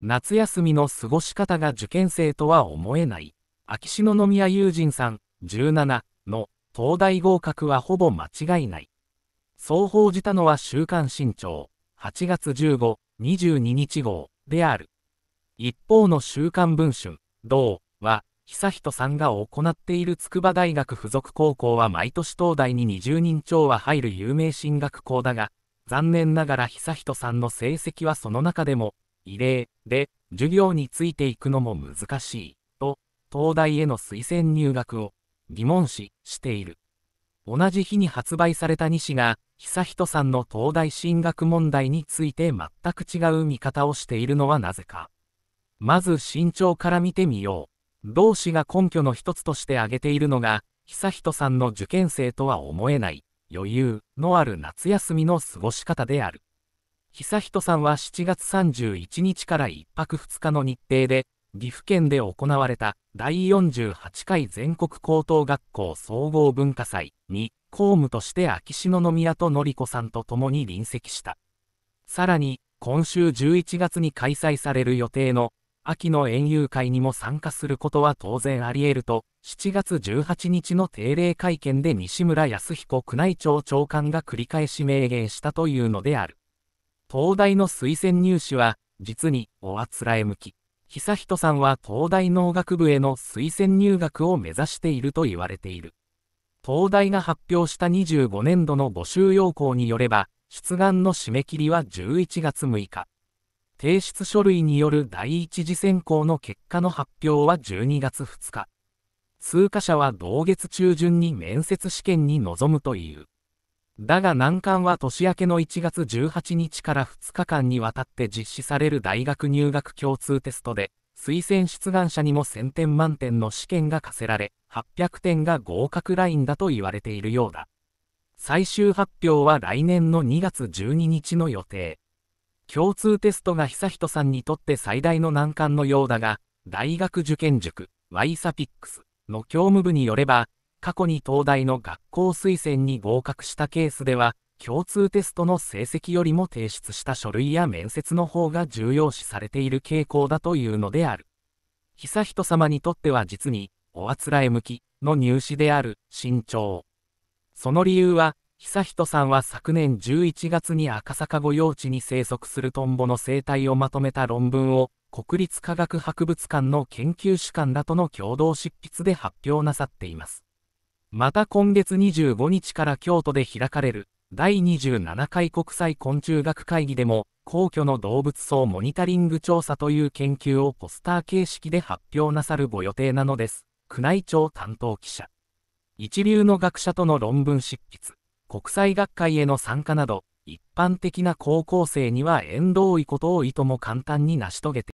夏休みの過ごし方が受験生とは思えない。秋篠宮友人さん、17の東大合格はほぼ間違いない。そう報じたのは週刊新潮、8月15、22日号である。一方の週刊文春、同は、悠仁さんが行っている筑波大学附属高校は毎年東大に20人超は入る有名進学校だが、残念ながら悠仁さんの成績はその中でも異例で、授業についていくのも難しい、と、東大への推薦入学を疑問視している。同じ日に発売された西が、悠仁さんの東大進学問題について全く違う見方をしているのはなぜか。まず身長から見てみよう。同志が根拠の一つとして挙げているのが、悠仁さんの受験生とは思えない、余裕のある夏休みの過ごし方である。悠仁さんは7月31日から1泊2日の日程で、岐阜県で行われた第48回全国高等学校総合文化祭に公務として秋篠宮と典子さんと共に臨席した。さらに、今週11月に開催される予定の秋の園遊会にも参加することは当然あり得ると、7月18日の定例会見で西村康彦宮内庁長官が繰り返し明言したというのである。東大の推薦入試は、実におあつらえ向き。久人さんは東大農学部への推薦入学を目指していると言われている。東大が発表した25年度の募集要項によれば、出願の締め切りは11月6日。提出書類による第一次選考の結果の発表は12月2日。通過者は同月中旬に面接試験に臨むという。だが難関は年明けの1月18日から2日間にわたって実施される大学入学共通テストで、推薦出願者にも1000点満点の試験が課せられ、800点が合格ラインだと言われているようだ。最終発表は来年の2月12日の予定。共通テストが悠仁さんにとって最大の難関のようだが、大学受験塾、ワイサピックスの教務部によれば、過去に東大の学校推薦に合格したケースでは、共通テストの成績よりも提出した書類や面接の方が重要視されている傾向だというのである。悠仁さまにとっては実に、おあつらえ向きの入試である、慎重。その理由は、悠仁さんは昨年11月に赤坂御用地に生息するトンボの生態をまとめた論文を、国立科学博物館の研究主管らとの共同執筆で発表なさっています。また今月25日から京都で開かれる第27回国際昆虫学会議でも皇居の動物層モニタリング調査という研究をポスター形式で発表なさるご予定なのです宮内庁担当記者一流の学者との論文執筆国際学会への参加など一般的な高校生には縁遠いことをいとも簡単に成し遂げて